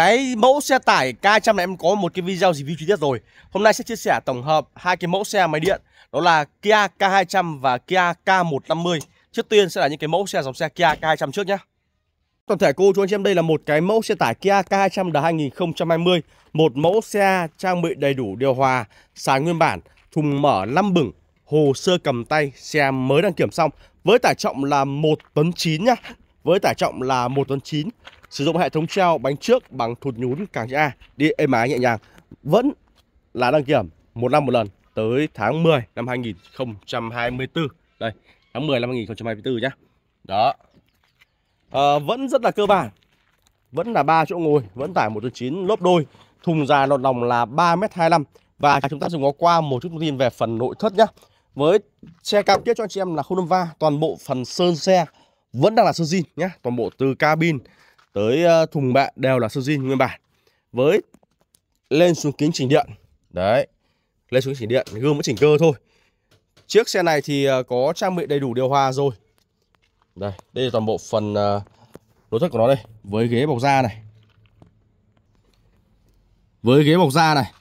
cái mẫu xe tải K100 này em có một cái video review chi tiết rồi Hôm nay sẽ chia sẻ tổng hợp hai cái mẫu xe máy điện Đó là Kia K200 và Kia K150 Trước tiên sẽ là những cái mẫu xe dòng xe Kia K200 trước nhé Toàn thể cô chú anh chị em đây là một cái mẫu xe tải Kia K200 đời 2020 Một mẫu xe trang bị đầy đủ điều hòa, sàn nguyên bản, thùng mở năm bửng hồ sơ cầm tay xe mới đăng kiểm xong với tải trọng là một tấn chín nhá với tải trọng là 1 tấn 9. Sử dụng hệ thống treo bánh trước bằng thụt nhún càng chữ A, đi êm ái nhẹ nhàng. Vẫn là đăng kiểm một năm một lần tới tháng 10 năm 2024. Đây, tháng 10 năm 2024 nhá. Đó. À, vẫn rất là cơ bản. Vẫn là ba chỗ ngồi, vẫn tải 1 tấn 9 lốp đôi, thùng dài lọt lòng là 3m25 và chúng ta sẽ nó qua một chút thông tin về phần nội thất nhá. Với xe cam kết cho anh chị em là không toàn bộ phần sơn xe vẫn đang là sơn zin nhé toàn bộ từ cabin tới ờ, thùng bệ đều là sơn zin nguyên bản với lên xuống kính chỉnh điện đấy lên xuống chỉnh điện gương mới chỉnh cơ thôi chiếc xe này thì ờ, có trang bị đầy đủ điều hòa rồi đây đây là toàn bộ phần ờ, nội thất của nó đây với ghế bọc da này với ghế bọc da này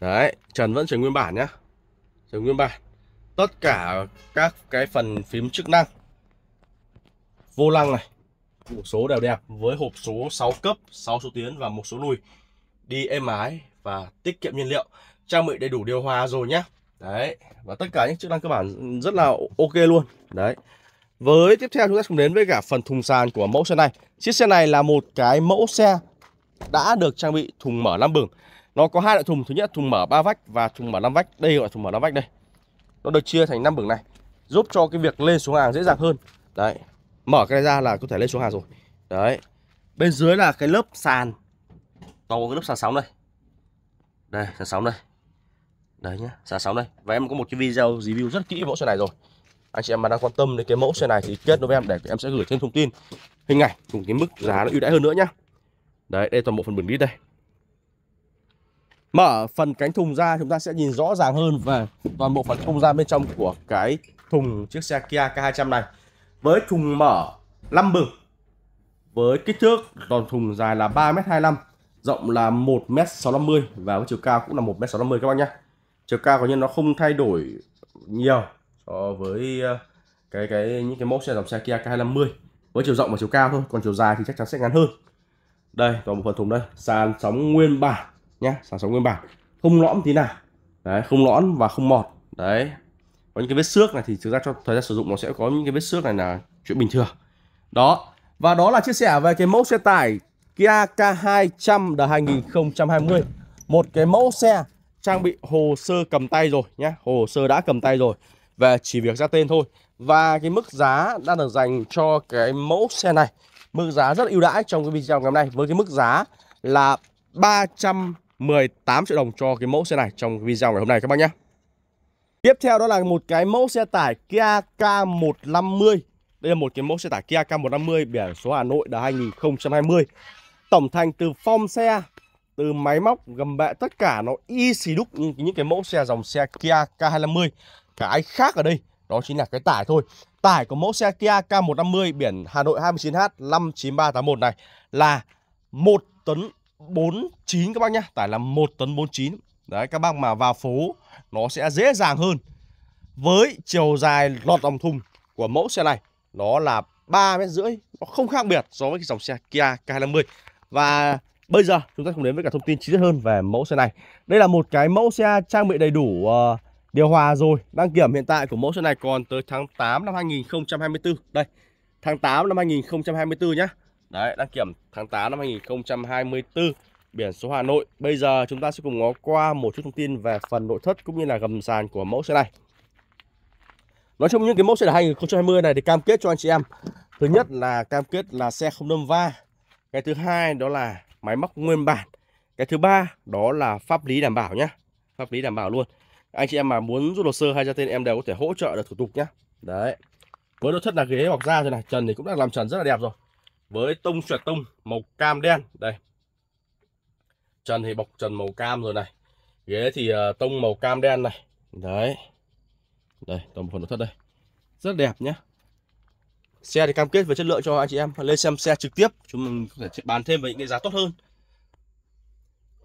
đấy trần vẫn trần nguyên bản nhá trần nguyên bản tất cả các cái phần phím chức năng vô lăng này bộ số đều đẹp với hộp số 6 cấp 6 số tiến và một số lùi đi êm ái và tiết kiệm nhiên liệu trang bị đầy đủ điều hòa rồi nhá đấy và tất cả những chức năng cơ bản rất là ok luôn đấy với tiếp theo chúng ta cùng đến với cả phần thùng sàn của mẫu xe này chiếc xe này là một cái mẫu xe đã được trang bị thùng mở năm bừng nó có hai loại thùng thứ nhất thùng mở ba vách và thùng mở năm vách đây gọi thùng mở năm vách đây nó được chia thành năm bừng này giúp cho cái việc lên xuống hàng dễ dàng hơn đấy mở cái này ra là có thể lên xuống hàng rồi đấy bên dưới là cái lớp sàn toàn bộ cái lớp sàn sóng đây đây sàn sóng đây đấy nhá sàn sóng đây và em có một cái video review rất kỹ mẫu xe này rồi anh chị em mà đang quan tâm đến cái mẫu xe này thì kết nối với em để em sẽ gửi thêm thông tin hình ảnh cùng cái mức giá nó ưu đãi hơn nữa nhá đấy đây toàn bộ phần bình lít đây mở phần cánh thùng ra chúng ta sẽ nhìn rõ ràng hơn về toàn bộ phần không gian bên trong của cái thùng chiếc xe Kia K200 này với thùng mở 5 bực với kích thước toàn thùng dài là 3m25 rộng là 1m650 và với chiều cao cũng là 1m650 các bác nhé chiều cao của nhân nó không thay đổi nhiều so với ờ, cái cái những cái mẫu xe dòng xe Kia K250 với chiều rộng và chiều cao thôi còn chiều dài thì chắc chắn sẽ ngắn hơn đây toàn một phần thùng đây sàn sóng nguyên bản nhé sàn sóng nguyên bản không lõm tí nào đấy không lõm và không mọt đấy có những cái vết xước này thì thực ra trong thời gian sử dụng nó sẽ có những cái vết xước này là chuyện bình thường đó và đó là chia sẻ về cái mẫu xe tải Kia K200 đời 2020 một cái mẫu xe trang bị hồ sơ cầm tay rồi nhé hồ sơ đã cầm tay rồi về chỉ việc ra tên thôi và cái mức giá đang được dành cho cái mẫu xe này mức giá rất ưu đãi trong cái video ngày hôm nay với cái mức giá là 318 triệu đồng cho cái mẫu xe này trong video ngày hôm nay các bác nhé Tiếp theo đó là một cái mẫu xe tải Kia K150 Đây là một cái mẫu xe tải Kia K150 biển số Hà Nội đời 2020 Tổng thành từ form xe từ máy móc gầm bệ tất cả nó y xì đúc như những cái mẫu xe dòng xe Kia K250 cái khác ở đây đó chính là cái tải thôi tải của mẫu xe Kia K150 biển Hà Nội 29H 59381 này là 1 tấn 49 các bác nhá tải là 1 tấn 49 đấy các bác mà vào phố nó sẽ dễ dàng hơn với chiều dài lọt lòng thùng của mẫu xe này nó là ba mét rưỡi nó không khác biệt so với cái dòng xe Kia K50 và bây giờ chúng ta cùng đến với cả thông tin chi tiết hơn về mẫu xe này đây là một cái mẫu xe trang bị đầy đủ uh, điều hòa rồi đăng kiểm hiện tại của mẫu xe này còn tới tháng 8 năm 2024 đây tháng 8 năm 2024 nhá đấy đăng kiểm tháng 8 năm 2024 biển số Hà Nội. Bây giờ chúng ta sẽ cùng ngó qua một chút thông tin về phần nội thất cũng như là gầm sàn của mẫu xe này. Nói chung những cái mẫu xe 2020 này thì cam kết cho anh chị em. Thứ nhất là cam kết là xe không đâm va. Cái thứ hai đó là máy móc nguyên bản. Cái thứ ba đó là pháp lý đảm bảo nhé. Pháp lý đảm bảo luôn. Anh chị em mà muốn rút hồ sơ hay ra tên em đều có thể hỗ trợ được thủ tục nhé. Đấy. Với nội thất là ghế bọc da rồi này. Trần thì cũng đã làm trần rất là đẹp rồi. Với tông chuyển tông màu cam đen. Đây trần thì bọc trần màu cam rồi này ghế thì ờ, tông màu cam đen này đấy đây tổng phần nội thất đây rất đẹp nhá xe thì cam kết về chất lượng cho anh chị em lên xem xe trực tiếp chúng mình có thể bàn thêm về những cái giá tốt hơn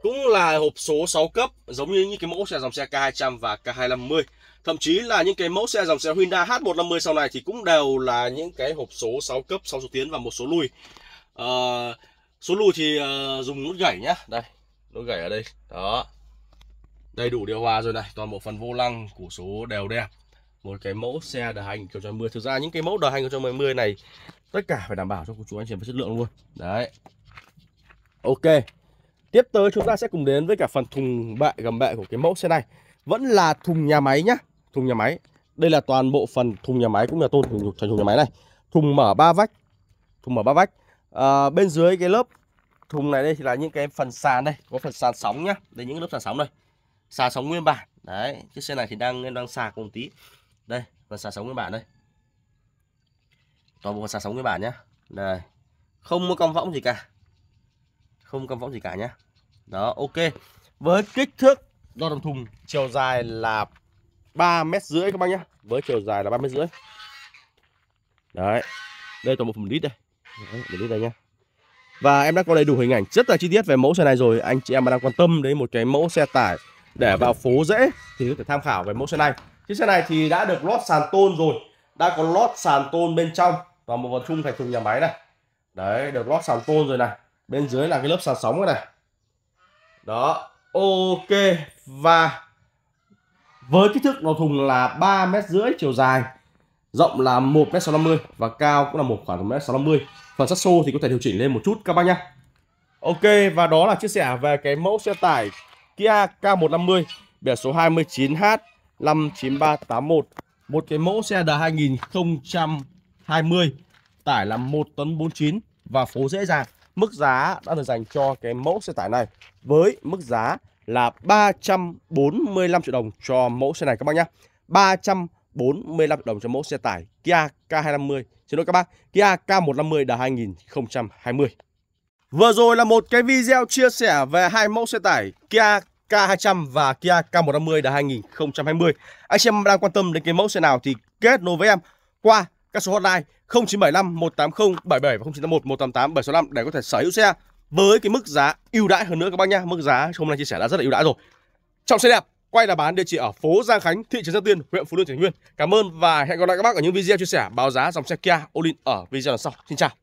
cũng là hộp số 6 cấp giống như những cái mẫu xe dòng xe K200 và K250 thậm chí là những cái mẫu xe dòng xe Hyundai H150 sau này thì cũng đều là những cái hộp số 6 cấp 6 số tiến và một số lùi à, số lùi thì uh, dùng nút gảy nhá đây lỗ gãy ở đây đó đầy đủ điều hòa rồi này toàn bộ phần vô lăng củ số đều đẹp một cái mẫu xe đời hành kiểu trời mưa thực ra những cái mẫu đời hành 2010 này tất cả phải đảm bảo cho cô chú anh chị về chất lượng luôn đấy ok tiếp tới chúng ta sẽ cùng đến với cả phần thùng bệ gầm bệ của cái mẫu xe này vẫn là thùng nhà máy nhá thùng nhà máy đây là toàn bộ phần thùng nhà máy cũng là tôn thùng, thùng nhà máy này thùng mở ba vách thùng mở ba vách à, bên dưới cái lớp thùng này đây thì là những cái phần sàn đây có phần sàn sóng nhá đây những lớp sàn sóng đây sàn sóng nguyên bản đấy chiếc xe này thì đang đang sạc cùng tí đây phần sàn sóng nguyên bản đây toàn bộ sàn sóng nguyên bản nhá đây không có cong võng gì cả không cong võng gì cả nhá đó ok với kích thước đo đồng thùng chiều dài là ba mét rưỡi các bác nhá với chiều dài là ba mét rưỡi đấy đây toàn bộ phần lít đây đấy, để lít đây nhá và em đã có đầy đủ hình ảnh rất là chi tiết về mẫu xe này rồi Anh chị em mà đang quan tâm đến một cái mẫu xe tải để vào phố dễ thì có thể tham khảo về mẫu xe này Chiếc xe này thì đã được lót sàn tôn rồi Đã có lót sàn tôn bên trong và một vật chung thành thùng nhà máy này Đấy, được lót sàn tôn rồi này Bên dưới là cái lớp sàn sóng này Đó, ok Và với kích thước đầu thùng là 3 mét rưỡi chiều dài Rộng là 1m650 và cao cũng là một khoảng 1m650 Phần xô thì có thể điều chỉnh lên một chút các bác nhé. Ok và đó là chia sẻ về cái mẫu xe tải Kia K150 biển số 29H59381. Một cái mẫu xe đời 2020 tải là 1 tấn 49 và phố dễ dàng. Mức giá đã được dành cho cái mẫu xe tải này với mức giá là 345 triệu đồng cho mẫu xe này các bác nhá. 345 45 đồng cho mẫu xe tải Kia K250. Xin lỗi các bác, Kia K150 đời 2020. Vừa rồi là một cái video chia sẻ về hai mẫu xe tải Kia K200 và Kia K150 đời 2020. Anh em đang quan tâm đến cái mẫu xe nào thì kết nối với em qua các số hotline 0975 180 77 và 0981 188 765 để có thể sở hữu xe với cái mức giá ưu đãi hơn nữa các bác nhá. Mức giá hôm nay chia sẻ đã rất là ưu đãi rồi. trong xe đẹp quay là bán địa chỉ ở phố Giang Khánh, thị trấn Giang Tiên, huyện Phú Lương, tỉnh Nguyên. Cảm ơn và hẹn gặp lại các bác ở những video chia sẻ báo giá dòng xe Kia Olin ở video lần sau. Xin chào.